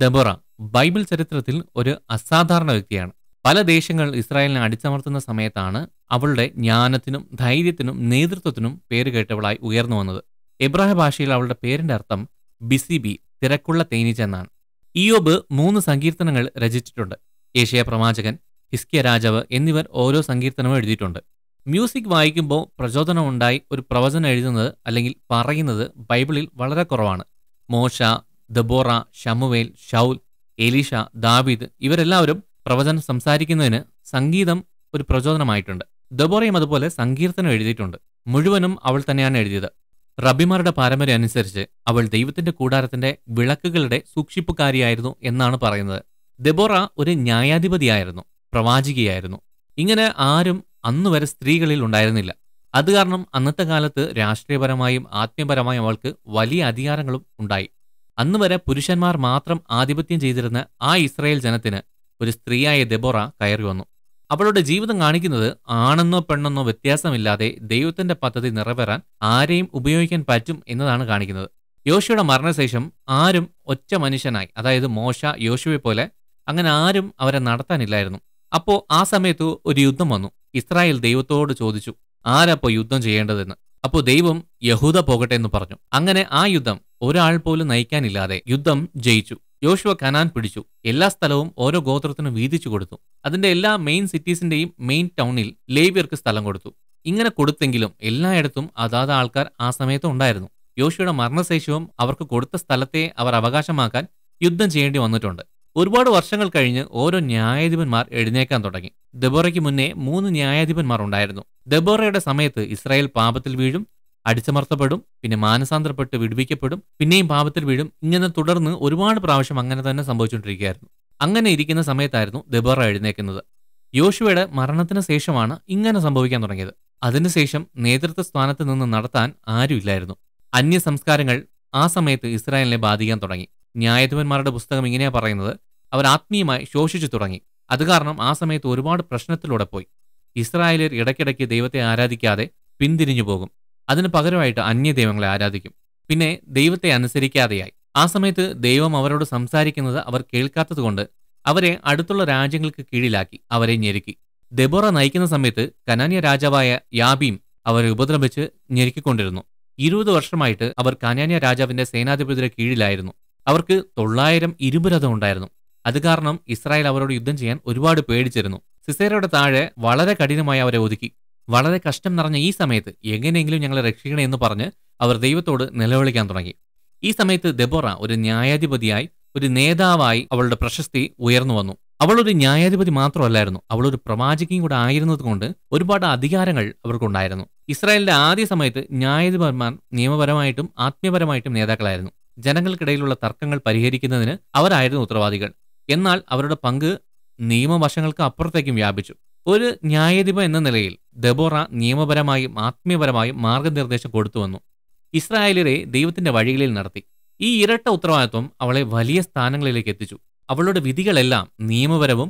Deborah Bible ചരിത്രത്തിൽ ഒരു അസാധാരണ വ്യക്തിയാണ് പല ദേശങ്ങൾ ഇസ്രായേലിനെ അടിച്ചമർത്തുന്ന സമയത്താണ് അവളുടെ ജ്ഞാനത്തിനും ധൈര്യത്തിനും നേതൃത്വത്തിനും പേര് കേട്ടവളായി ഉയർന്നു വന്നത് എബ്രാഹിം ഭാഷയിൽ അവളുടെ പേരിന്റെ അർത്ഥം ബിസിബി തിരക്കുള്ള തേനീച്ച എന്നാണ് ഇയോബ് മൂന്ന് സങ്കീർത്തനങ്ങൾ രചിച്ചിട്ടുണ്ട് ഏഷ്യ പ്രവാചകൻ ഹിസ്കിയ രാജാവ് എന്നിവർ ഓരോ സങ്കീർത്തനവും എഴുതിയിട്ടുണ്ട് മ്യൂസിക് വായിക്കുമ്പോൾ പ്രചോദനമുണ്ടായി ഒരു പ്രവചനം എഴുതുന്നത് അല്ലെങ്കിൽ പറയുന്നത് ബൈബിളിൽ വളരെ കുറവാണ് മോശ ദബോറ ഷമുവേൽ ഷൗൽ എലീഷ ദാവീദ് ഇവരെല്ലാവരും പ്രവചനം സംസാരിക്കുന്നതിന് സംഗീതം ഒരു പ്രചോദനമായിട്ടുണ്ട് ദബോറയും അതുപോലെ സങ്കീർത്തനം എഴുതിയിട്ടുണ്ട് മുഴുവനും അവൾ തന്നെയാണ് എഴുതിയത് റബിമാരുടെ പാരമ്പര്യം അനുസരിച്ച് അവൾ ദൈവത്തിന്റെ കൂടാരത്തിന്റെ വിളക്കുകളുടെ സൂക്ഷിപ്പുകാരിയായിരുന്നു എന്നാണ് പറയുന്നത് ദബോറ ഒരു ന്യായാധിപതിയായിരുന്നു പ്രവാചികയായിരുന്നു ഇങ്ങനെ ആരും അന്നുവരെ സ്ത്രീകളിൽ ഉണ്ടായിരുന്നില്ല അത് കാരണം അന്നത്തെ കാലത്ത് രാഷ്ട്രീയപരമായും ആത്മീയപരമായും അവൾക്ക് വലിയ അധികാരങ്ങളും ഉണ്ടായി അന്ന് വരെ പുരുഷന്മാർ മാത്രം ആധിപത്യം ചെയ്തിരുന്ന ആ ഇസ്രായേൽ ജനത്തിന് ഒരു സ്ത്രീയായ ദെബോറ കയറി വന്നു അവളുടെ ജീവിതം കാണിക്കുന്നത് ആണെന്നോ പെണ്ണെന്നോ വ്യത്യാസമില്ലാതെ ദൈവത്തിന്റെ പദ്ധതി നിറവേറാൻ ആരെയും ഉപയോഗിക്കാൻ പറ്റും എന്നതാണ് കാണിക്കുന്നത് യോശയുടെ മരണശേഷം ആരും ഒറ്റ മനുഷ്യനായി അതായത് മോശ യോശുവെ പോലെ അങ്ങനെ ആരും അവരെ നടത്താനില്ലായിരുന്നു അപ്പോൾ ആ സമയത്ത് ഒരു യുദ്ധം വന്നു ഇസ്രായേൽ ദൈവത്തോട് ചോദിച്ചു ആരപ്പോ യുദ്ധം ചെയ്യേണ്ടതെന്ന് അപ്പോൾ ദൈവം യഹൂദ പോകട്ടെ എന്ന് പറഞ്ഞു അങ്ങനെ ആ യുദ്ധം ഒരാൾ പോലും നയിക്കാനില്ലാതെ യുദ്ധം ജയിച്ചു യോശുവ കനാൻ പിടിച്ചു എല്ലാ സ്ഥലവും ഓരോ ഗോത്രത്തിനും വീതിച്ചു കൊടുത്തു അതിന്റെ എല്ലാ മെയിൻ സിറ്റീസിന്റെയും മെയിൻ ടൗണിൽ ലേവിയർക്ക് സ്ഥലം കൊടുത്തു ഇങ്ങനെ കൊടുത്തെങ്കിലും എല്ലായിടത്തും അതാത് ആൾക്കാർ ആ സമയത്ത് ഉണ്ടായിരുന്നു യോശുവയുടെ മരണശേഷവും അവർക്ക് കൊടുത്ത സ്ഥലത്തെ അവർ അവകാശമാക്കാൻ യുദ്ധം ചെയ്യേണ്ടി വന്നിട്ടുണ്ട് ഒരുപാട് വർഷങ്ങൾ കഴിഞ്ഞ് ഓരോ ന്യായാധിപന്മാർ എഴുന്നേക്കാൻ തുടങ്ങി ദബോറയ്ക്ക് മുന്നേ മൂന്ന് ന്യായാധിപന്മാർ ഉണ്ടായിരുന്നു ദബോറയുടെ സമയത്ത് ഇസ്രായേൽ പാപത്തിൽ വീഴും അടിച്ചമർത്തപ്പെടും പിന്നെ മാനസാന്തരപ്പെട്ട് വിടുവിക്കപ്പെടും പിന്നെയും പാപത്തിൽ വീഴും ഇങ്ങനെ തുടർന്ന് ഒരുപാട് പ്രാവശ്യം അങ്ങനെ തന്നെ സംഭവിച്ചുകൊണ്ടിരിക്കുകയായിരുന്നു അങ്ങനെ ഇരിക്കുന്ന സമയത്തായിരുന്നു ദബോറ എഴുന്നേക്കുന്നത് യോശുവയുടെ മരണത്തിന് ശേഷമാണ് ഇങ്ങനെ സംഭവിക്കാൻ തുടങ്ങിയത് അതിനുശേഷം നേതൃത്വ സ്ഥാനത്ത് നിന്ന് നടത്താൻ ആരുമില്ലായിരുന്നു അന്യ സംസ്കാരങ്ങൾ ആ സമയത്ത് ഇസ്രായേലിനെ ബാധിക്കാൻ തുടങ്ങി ന്യായാധിപന്മാരുടെ പുസ്തകം ഇങ്ങനെയാണ് പറയുന്നത് അവർ ആത്മീയമായി ശോഷിച്ചു തുടങ്ങി അത് കാരണം ആ സമയത്ത് ഒരുപാട് പ്രശ്നത്തിലൂടെ പോയി ഇസ്രായേലിയർ ഇടയ്ക്കിടയ്ക്ക് ദൈവത്തെ ആരാധിക്കാതെ പിന്തിരിഞ്ഞു പോകും അതിന് പകരമായിട്ട് ദൈവങ്ങളെ ആരാധിക്കും പിന്നെ ദൈവത്തെ അനുസരിക്കാതെയായി ആ സമയത്ത് ദൈവം അവരോട് സംസാരിക്കുന്നത് അവർ കേൾക്കാത്തതുകൊണ്ട് അവരെ അടുത്തുള്ള രാജ്യങ്ങൾക്ക് കീഴിലാക്കി അവരെ ഞെരുക്കി ദെബോറ നയിക്കുന്ന സമയത്ത് കനാന്യ രാജാവായ യാബീം അവരെ ഉപദ്രവിച്ച് ഞെരുക്കിക്കൊണ്ടിരുന്നു ഇരുപത് വർഷമായിട്ട് അവർ കനാന്യ രാജാവിന്റെ സേനാധിപതിയുടെ കീഴിലായിരുന്നു അവർക്ക് തൊള്ളായിരം ഇരുമ്പുരഥം ഉണ്ടായിരുന്നു അത് കാരണം ഇസ്രായേൽ അവരോട് യുദ്ധം ചെയ്യാൻ ഒരുപാട് പേടിച്ചിരുന്നു സിസേരയുടെ താഴെ വളരെ കഠിനമായി അവരെ ഒതുക്കി വളരെ കഷ്ടം നിറഞ്ഞ ഈ സമയത്ത് എങ്ങനെയെങ്കിലും ഞങ്ങളെ രക്ഷിക്കണേ എന്ന് പറഞ്ഞ് അവർ ദൈവത്തോട് നിലവിളിക്കാൻ തുടങ്ങി ഈ സമയത്ത് ദെബോറ ഒരു ന്യായാധിപതിയായി ഒരു നേതാവായി അവളുടെ പ്രശസ്തി ഉയർന്നു വന്നു അവളൊരു ന്യായാധിപതി മാത്രമല്ലായിരുന്നു അവളൊരു പ്രവാചകയും കൂടെ ആയിരുന്നതുകൊണ്ട് ഒരുപാട് അധികാരങ്ങൾ അവർക്കുണ്ടായിരുന്നു ഇസ്രായേലിന്റെ ആദ്യ സമയത്ത് ന്യായാധിപന്മാർ നിയമപരമായിട്ടും ആത്മീയപരമായിട്ടും നേതാക്കളായിരുന്നു ജനങ്ങൾക്കിടയിലുള്ള തർക്കങ്ങൾ പരിഹരിക്കുന്നതിന് അവരായിരുന്നു ഉത്തരവാദികൾ എന്നാൽ അവരുടെ പങ്ക് നിയമവശങ്ങൾക്ക് അപ്പുറത്തേക്കും വ്യാപിച്ചു ഒരു ന്യായാധിപ എന്ന നിലയിൽ ദബോറ നിയമപരമായും ആത്മീയപരമായും മാർഗനിർദ്ദേശം കൊടുത്തുവന്നു ഇസ്രായേലരെ ദൈവത്തിന്റെ വഴികളിൽ നടത്തി ഈ ഇരട്ട ഉത്തരവാദിത്വം അവളെ വലിയ സ്ഥാനങ്ങളിലേക്ക് എത്തിച്ചു അവളുടെ വിധികളെല്ലാം നിയമപരവും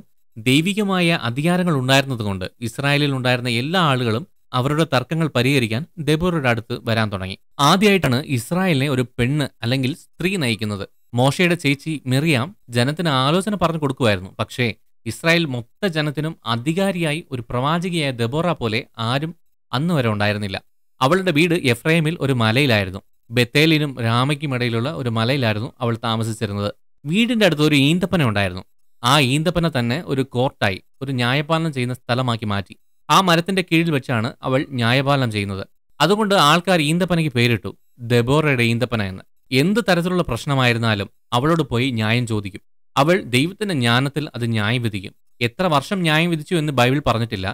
ദൈവികമായ അധികാരങ്ങൾ ഉണ്ടായിരുന്നതുകൊണ്ട് ഇസ്രായേലിൽ ഉണ്ടായിരുന്ന എല്ലാ ആളുകളും അവരുടെ തർക്കങ്ങൾ പരിഹരിക്കാൻ ദബോറയുടെ അടുത്ത് വരാൻ തുടങ്ങി ആദ്യമായിട്ടാണ് ഇസ്രായേലിനെ ഒരു പെണ്ണ് അല്ലെങ്കിൽ സ്ത്രീ നയിക്കുന്നത് മോശയുടെ ചേച്ചി മെറിയാം ജനത്തിന് ആലോചന പറഞ്ഞു കൊടുക്കുമായിരുന്നു പക്ഷേ ഇസ്രായേൽ മൊത്ത ജനത്തിനും അധികാരിയായി ഒരു പ്രവാചകിയായ ദബോറ പോലെ ആരും അന്ന് വരെ ഉണ്ടായിരുന്നില്ല അവളുടെ വീട് എഫ്രൈമിൽ ഒരു മലയിലായിരുന്നു ബത്തേലിനും രാമയ്ക്കും ഇടയിലുള്ള ഒരു മലയിലായിരുന്നു അവൾ താമസിച്ചിരുന്നത് വീടിന്റെ അടുത്ത് ഒരു ഈന്തപ്പന ഉണ്ടായിരുന്നു ആ ഈന്തപ്പന തന്നെ ഒരു കോർട്ടായി ഒരു ന്യായപാലനം ചെയ്യുന്ന സ്ഥലമാക്കി മാറ്റി ആ മരത്തിന്റെ കീഴിൽ വെച്ചാണ് അവൾ ന്യായപാലനം ചെയ്യുന്നത് അതുകൊണ്ട് ആൾക്കാർ ഈന്തപ്പനയ്ക്ക് പേരിട്ടു ദബോറയുടെ ഈന്തപ്പന എന്ന് എന്ത് തരത്തിലുള്ള പ്രശ്നമായിരുന്നാലും അവളോട് പോയി ന്യായം ചോദിക്കും അവൾ ദൈവത്തിന്റെ ജ്ഞാനത്തിൽ അത് ന്യായം വിധിക്കും എത്ര വർഷം ന്യായം വിധിച്ചു എന്ന് ബൈബിൾ പറഞ്ഞിട്ടില്ല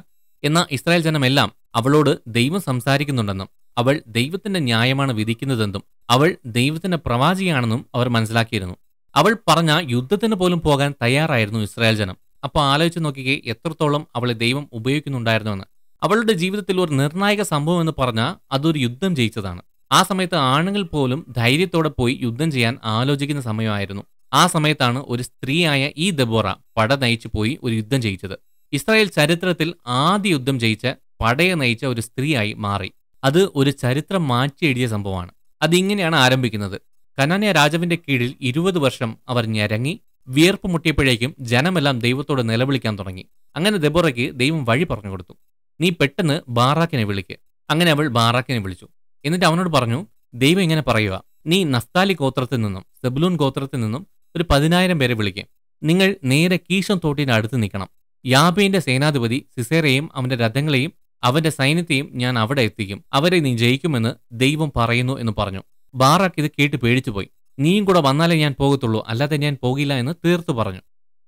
എന്നാൽ ഇസ്രായേൽ ജനമെല്ലാം അവളോട് ദൈവം സംസാരിക്കുന്നുണ്ടെന്നും അവൾ ദൈവത്തിന്റെ ന്യായമാണ് വിധിക്കുന്നതെന്നും അവൾ ദൈവത്തിന്റെ പ്രവാചിയാണെന്നും അവർ മനസ്സിലാക്കിയിരുന്നു അവൾ പറഞ്ഞ യുദ്ധത്തിന് പോലും പോകാൻ തയ്യാറായിരുന്നു ഇസ്രായേൽ ജനം അപ്പോൾ ആലോചിച്ച് നോക്കിക്കേ എത്രത്തോളം അവളെ ദൈവം ഉപയോഗിക്കുന്നുണ്ടായിരുന്നുവെന്ന് അവളുടെ ജീവിതത്തിൽ ഒരു നിർണായക സംഭവം എന്ന് പറഞ്ഞാൽ അതൊരു യുദ്ധം ജയിച്ചതാണ് ആ സമയത്ത് ആണുങ്ങൾ പോലും ധൈര്യത്തോടെ പോയി യുദ്ധം ചെയ്യാൻ ആലോചിക്കുന്ന സമയമായിരുന്നു ആ സമയത്താണ് ഒരു സ്ത്രീയായ ഈ ദബോറ പട നയിച്ചു പോയി ഒരു യുദ്ധം ജയിച്ചത് ഇസ്രായേൽ ചരിത്രത്തിൽ ആദ്യ യുദ്ധം ജയിച്ച പടയെ നയിച്ച ഒരു സ്ത്രീയായി മാറി അത് ഒരു ചരിത്രം മാറ്റി എഴുതിയ സംഭവമാണ് അതിങ്ങനെയാണ് ആരംഭിക്കുന്നത് കനാനിയ രാജാവിന്റെ കീഴിൽ ഇരുപത് വർഷം അവർ ഞരങ്ങി വിയർപ്പ് മുട്ടിയപ്പോഴേക്കും ജനമെല്ലാം ദൈവത്തോട് നിലവിളിക്കാൻ തുടങ്ങി അങ്ങനെ ദബോറയ്ക്ക് ദൈവം വഴി പറഞ്ഞു കൊടുത്തു നീ പെട്ടെന്ന് ബാറാക്കിനെ വിളിക്ക് അങ്ങനെ അവൾ ബാറാക്കിനെ വിളിച്ചു എന്നിട്ട് അവനോട് പറഞ്ഞു ദൈവം ഇങ്ങനെ പറയുക നീ നഫ്താലി ഗോത്രത്തിൽ നിന്നും സെബ്ലൂൺ ഗോത്രത്തിൽ നിന്നും ഒരു പതിനായിരം പേരെ വിളിക്കും നിങ്ങൾ നേരെ കീശൻ തോട്ടിന് അടുത്ത് നിൽക്കണം യാബേന്റെ സേനാധിപതി സിസേറയും അവന്റെ രഥങ്ങളെയും അവന്റെ സൈന്യത്തെയും ഞാൻ അവിടെ എത്തിക്കും അവരെ നീ ജയിക്കുമെന്ന് ദൈവം പറയുന്നു എന്ന് പറഞ്ഞു ബാറാക്ക് ഇത് കേട്ട് പേടിച്ചുപോയി പോയി നീയും കൂടെ വന്നാലേ ഞാൻ പോകത്തുള്ളൂ അല്ലാതെ ഞാൻ പോകില്ല എന്ന് തീർത്തു പറഞ്ഞു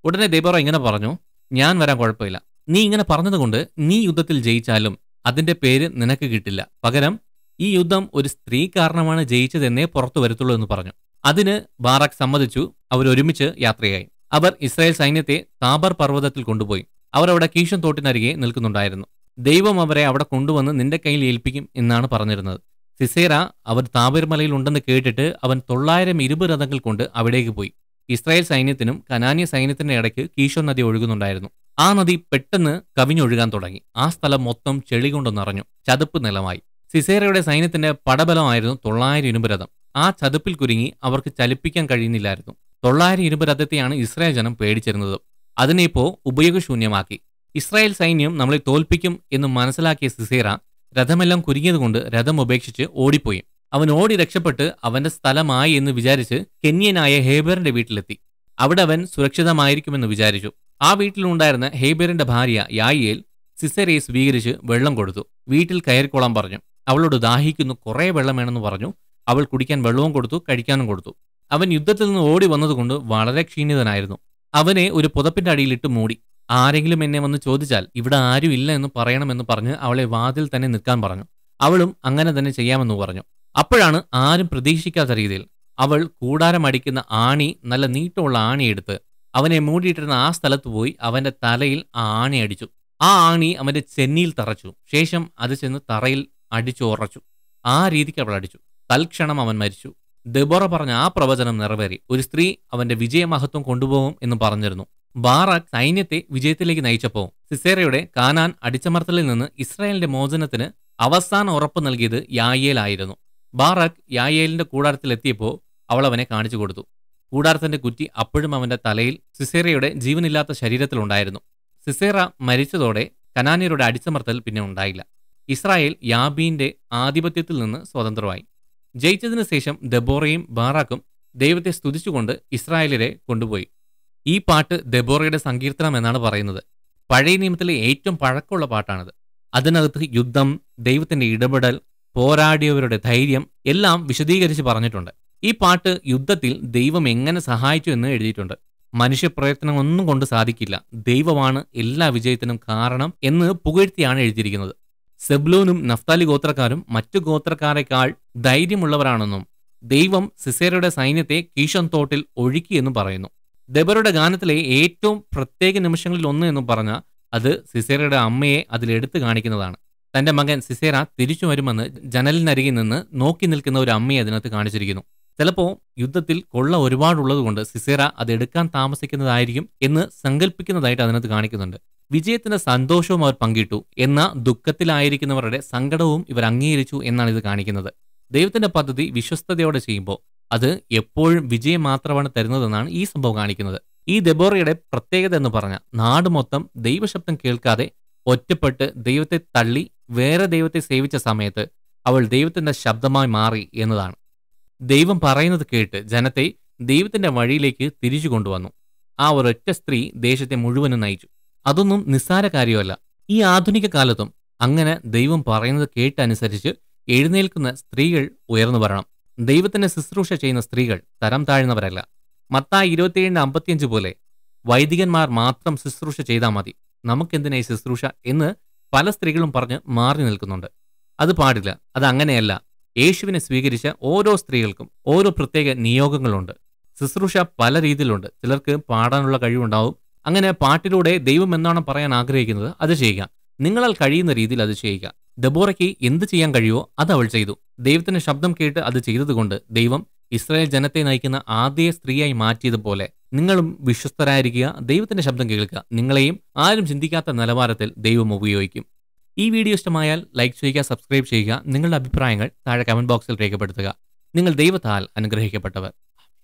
ഉടനെ ദൈവറ ഇങ്ങനെ പറഞ്ഞു ഞാൻ വരാൻ കുഴപ്പമില്ല നീ ഇങ്ങനെ പറഞ്ഞതുകൊണ്ട് നീ യുദ്ധത്തിൽ ജയിച്ചാലും അതിന്റെ പേര് നിനക്ക് കിട്ടില്ല പകരം ഈ യുദ്ധം ഒരു സ്ത്രീ കാരണമാണ് ജയിച്ചതെന്നേ പുറത്തു വരത്തുള്ളൂ എന്ന് പറഞ്ഞു അതിന് ബാറാഖ് സമ്മതിച്ചു അവരൊരുമിച്ച് യാത്രയായി അവർ ഇസ്രായേൽ സൈന്യത്തെ താബർ പർവ്വതത്തിൽ കൊണ്ടുപോയി അവർ അവിടെ കീശൻ തോട്ടിനരികെ നിൽക്കുന്നുണ്ടായിരുന്നു ദൈവം അവരെ അവിടെ കൊണ്ടുവന്ന് നിന്റെ കയ്യിൽ ഏൽപ്പിക്കും എന്നാണ് പറഞ്ഞിരുന്നത് സിസേര അവർ താബർമലയിൽ ഉണ്ടെന്ന് കേട്ടിട്ട് അവൻ തൊള്ളായിരം ഇരുപ് രഥങ്ങൾ കൊണ്ട് അവിടേക്ക് പോയി ഇസ്രായേൽ സൈന്യത്തിനും കനാന്യ സൈന്യത്തിന്റെ ഇടയ്ക്ക് കീശോ നദി ഒഴുകുന്നുണ്ടായിരുന്നു ആ നദി പെട്ടെന്ന് കവിഞ്ഞൊഴുകാൻ തുടങ്ങി ആ സ്ഥലം മൊത്തം ചെളി കൊണ്ട് നിറഞ്ഞു ചതുപ്പ് നിലമായി സിസേറയുടെ സൈന്യത്തിന്റെ പടബലമായിരുന്നു തൊള്ളായിരം ഇരുമ്പ് രഥം ആ ചതുപ്പിൽ കുരുങ്ങി അവർക്ക് ചലിപ്പിക്കാൻ കഴിയുന്നില്ലായിരുന്നു തൊള്ളായിരം ഇരുമ്പ് രഥത്തെയാണ് ഇസ്രായേൽ ജനം പേടിച്ചിരുന്നത് അതിനെ ഇപ്പോൾ ഉപയോഗശൂന്യമാക്കി ഇസ്രായേൽ സൈന്യം നമ്മളെ തോൽപ്പിക്കും എന്ന് മനസ്സിലാക്കിയ സിസേറ രഥമെല്ലാം കുരുങ്ങിയതുകൊണ്ട് രഥം ഉപേക്ഷിച്ച് ഓടിപ്പോയി അവൻ ഓടി രക്ഷപ്പെട്ട് അവന്റെ സ്ഥലമായി എന്ന് വിചാരിച്ച് കെന്യനായ ഹേബറിന്റെ വീട്ടിലെത്തി അവിടെ അവൻ സുരക്ഷിതമായിരിക്കുമെന്ന് വിചാരിച്ചു ആ വീട്ടിലുണ്ടായിരുന്ന ഹേബറിന്റെ ഭാര്യ യായിയേൽ സിസേറയെ സ്വീകരിച്ച് വെള്ളം കൊടുത്തു വീട്ടിൽ കയറിക്കോളാൻ പറഞ്ഞു അവളോട് ദാഹിക്കുന്നു കുറേ വെള്ളം വേണമെന്ന് പറഞ്ഞു അവൾ കുടിക്കാൻ വെള്ളവും കൊടുത്തു കഴിക്കാനും കൊടുത്തു അവൻ യുദ്ധത്തിൽ നിന്ന് ഓടി വന്നതുകൊണ്ട് വളരെ ക്ഷീണിതനായിരുന്നു അവനെ ഒരു പുതപ്പിന്റെ അടിയിലിട്ട് മൂടി ആരെങ്കിലും എന്നെ വന്ന് ചോദിച്ചാൽ ഇവിടെ ആരും ഇല്ല എന്ന് പറയണമെന്ന് പറഞ്ഞ് അവളെ വാതിൽ തന്നെ നിൽക്കാൻ പറഞ്ഞു അവളും അങ്ങനെ തന്നെ ചെയ്യാമെന്ന് പറഞ്ഞു അപ്പോഴാണ് ആരും പ്രതീക്ഷിക്കാത്ത രീതിയിൽ അവൾ കൂടാരം അടിക്കുന്ന ആണി നല്ല നീട്ടമുള്ള ആണി എടുത്ത് അവനെ മൂടിയിട്ടിരുന്ന ആ സ്ഥലത്ത് പോയി അവന്റെ തലയിൽ ആ ആണി അടിച്ചു ആ ആണി അവന്റെ ചെന്നിയിൽ തറച്ചു ശേഷം അത് ചെന്ന് തറയിൽ അടിച്ചുറച്ചു ആ രീതിക്ക് അവൾ അടിച്ചു തൽക്ഷണം അവൻ മരിച്ചു ദബോറ പറഞ്ഞ ആ പ്രവചനം നിറവേറി ഒരു സ്ത്രീ അവന്റെ വിജയമഹത്വം കൊണ്ടുപോകും എന്ന് പറഞ്ഞിരുന്നു ബാറാഖ് സൈന്യത്തെ വിജയത്തിലേക്ക് നയിച്ചപ്പോൾ സിസേറയുടെ കാനാൻ അടിച്ചമർത്തലിൽ നിന്ന് ഇസ്രായേലിന്റെ മോചനത്തിന് അവസാന ഉറപ്പ് നൽകിയത് യായേലായിരുന്നു ബാറാഖ് യായേലിന്റെ കൂടാരത്തിലെത്തിയപ്പോൾ അവൾ അവനെ കാണിച്ചു കൊടുത്തു കൂടാരത്തിന്റെ കുറ്റി അപ്പോഴും അവന്റെ തലയിൽ സിസേറയുടെ ജീവനില്ലാത്ത ശരീരത്തിലുണ്ടായിരുന്നു സിസേറ മരിച്ചതോടെ കനാനിയരുടെ അടിച്ചമർത്തൽ പിന്നെ ഉണ്ടായില്ല ഇസ്രായേൽ യാബീന്റെ ആധിപത്യത്തിൽ നിന്ന് സ്വതന്ത്രമായി ജയിച്ചതിനു ശേഷം ദബോറയും ബാറാക്കും ദൈവത്തെ സ്തുതിച്ചുകൊണ്ട് ഇസ്രായേലരെ കൊണ്ടുപോയി ഈ പാട്ട് ദബോറയുടെ സങ്കീർത്തനം എന്നാണ് പറയുന്നത് പഴയ നിയമത്തിലെ ഏറ്റവും പഴക്കമുള്ള പാട്ടാണിത് അതിനകത്ത് യുദ്ധം ദൈവത്തിന്റെ ഇടപെടൽ പോരാടിയവരുടെ ധൈര്യം എല്ലാം വിശദീകരിച്ച് പറഞ്ഞിട്ടുണ്ട് ഈ പാട്ട് യുദ്ധത്തിൽ ദൈവം എങ്ങനെ സഹായിച്ചു എന്ന് എഴുതിയിട്ടുണ്ട് മനുഷ്യപ്രയത്നം ഒന്നും കൊണ്ട് സാധിക്കില്ല ദൈവമാണ് എല്ലാ വിജയത്തിനും കാരണം എന്ന് പുകഴ്ത്തിയാണ് എഴുതിയിരിക്കുന്നത് സെബ്ലൂനും നഫ്താലി ഗോത്രക്കാരും മറ്റു ഗോത്രക്കാരെക്കാൾ ധൈര്യമുള്ളവരാണെന്നും ദൈവം സിസേരയുടെ സൈന്യത്തെ കീഷൻ തോട്ടിൽ ഒഴുക്കിയെന്നും പറയുന്നു ദബറുടെ ഗാനത്തിലെ ഏറ്റവും പ്രത്യേക നിമിഷങ്ങളിൽ ഒന്ന് എന്നും പറഞ്ഞ അത് സിസേരയുടെ അമ്മയെ അതിലെടുത്തു കാണിക്കുന്നതാണ് തന്റെ മകൻ സിസേര തിരിച്ചു വരുമെന്ന് ജനലിനരികിൽ നിന്ന് നോക്കി നിൽക്കുന്ന ഒരു അമ്മയെ അതിനകത്ത് കാണിച്ചിരിക്കുന്നു ചിലപ്പോൾ യുദ്ധത്തിൽ കൊള്ള ഒരുപാടുള്ളതുകൊണ്ട് സിസേര അത് എടുക്കാൻ താമസിക്കുന്നതായിരിക്കും എന്ന് സങ്കല്പിക്കുന്നതായിട്ട് അതിനകത്ത് കാണിക്കുന്നുണ്ട് വിജയത്തിന്റെ സന്തോഷവും അവർ പങ്കിട്ടു എന്ന ദുഃഖത്തിലായിരിക്കുന്നവരുടെ സങ്കടവും ഇവർ അംഗീകരിച്ചു എന്നാണ് ഇത് കാണിക്കുന്നത് ദൈവത്തിന്റെ പദ്ധതി വിശ്വസ്തയോടെ ചെയ്യുമ്പോൾ അത് എപ്പോഴും വിജയം മാത്രമാണ് തരുന്നതെന്നാണ് ഈ സംഭവം കാണിക്കുന്നത് ഈ ദബോറയുടെ പ്രത്യേകത എന്ന് പറഞ്ഞാൽ നാട് മൊത്തം ദൈവശബ്ദം കേൾക്കാതെ ഒറ്റപ്പെട്ട് ദൈവത്തെ തള്ളി വേറെ ദൈവത്തെ സേവിച്ച സമയത്ത് അവൾ ദൈവത്തിന്റെ ശബ്ദമായി മാറി എന്നതാണ് ദൈവം പറയുന്നത് കേട്ട് ജനത്തെ ദൈവത്തിന്റെ വഴിയിലേക്ക് തിരിച്ചു കൊണ്ടുവന്നു ആ ഒരൊറ്റ സ്ത്രീ ദേശത്തെ മുഴുവനും നയിച്ചു അതൊന്നും നിസ്സാര കാര്യമല്ല ഈ ആധുനിക കാലത്തും അങ്ങനെ ദൈവം പറയുന്നത് കേട്ടനുസരിച്ച് എഴുന്നേൽക്കുന്ന സ്ത്രീകൾ ഉയർന്നു വരണം ദൈവത്തിന്റെ ശുശ്രൂഷ ചെയ്യുന്ന സ്ത്രീകൾ തരം താഴ്ന്നവരല്ല മത്തായി ഇരുപത്തിയേഴിന് അമ്പത്തിയഞ്ച് പോലെ വൈദികന്മാർ മാത്രം ശുശ്രൂഷ ചെയ്താൽ മതി നമുക്കെന്തിനായി ശുശ്രൂഷ എന്ന് പല സ്ത്രീകളും പറഞ്ഞ് മാറി നിൽക്കുന്നുണ്ട് അത് പാടില്ല അത് അങ്ങനെയല്ല യേശുവിനെ സ്വീകരിച്ച ഓരോ സ്ത്രീകൾക്കും ഓരോ പ്രത്യേക നിയോഗങ്ങളുണ്ട് ശുശ്രൂഷ പല രീതിയിലുണ്ട് ചിലർക്ക് പാടാനുള്ള കഴിവുണ്ടാവും അങ്ങനെ പാട്ടിലൂടെ ദൈവം എന്നാണ് പറയാൻ ആഗ്രഹിക്കുന്നത് അത് ചെയ്യുക നിങ്ങളാൽ കഴിയുന്ന രീതിയിൽ അത് ചെയ്യുക ദബോറയ്ക്ക് എന്ത് ചെയ്യാൻ കഴിയുമോ അത് അവൾ ചെയ്തു ദൈവത്തിന്റെ ശബ്ദം കേട്ട് അത് ചെയ്തതുകൊണ്ട് ദൈവം ഇസ്രായേൽ ജനത്തെ നയിക്കുന്ന ആദ്യ സ്ത്രീയായി മാറ്റിയതുപോലെ നിങ്ങളും വിശ്വസ്തരായിരിക്കുക ദൈവത്തിന്റെ ശബ്ദം കേൾക്കുക നിങ്ങളെയും ആരും ചിന്തിക്കാത്ത നിലവാരത്തിൽ ദൈവം ഉപയോഗിക്കും ഈ വീഡിയോ ഇഷ്ടമായാൽ ലൈക്ക് ചെയ്യുക സബ്സ്ക്രൈബ് ചെയ്യുക നിങ്ങളുടെ അഭിപ്രായങ്ങൾ താഴെ കമന്റ് ബോക്സിൽ രേഖപ്പെടുത്തുക നിങ്ങൾ ദൈവത്താൽ അനുഗ്രഹിക്കപ്പെട്ടവർ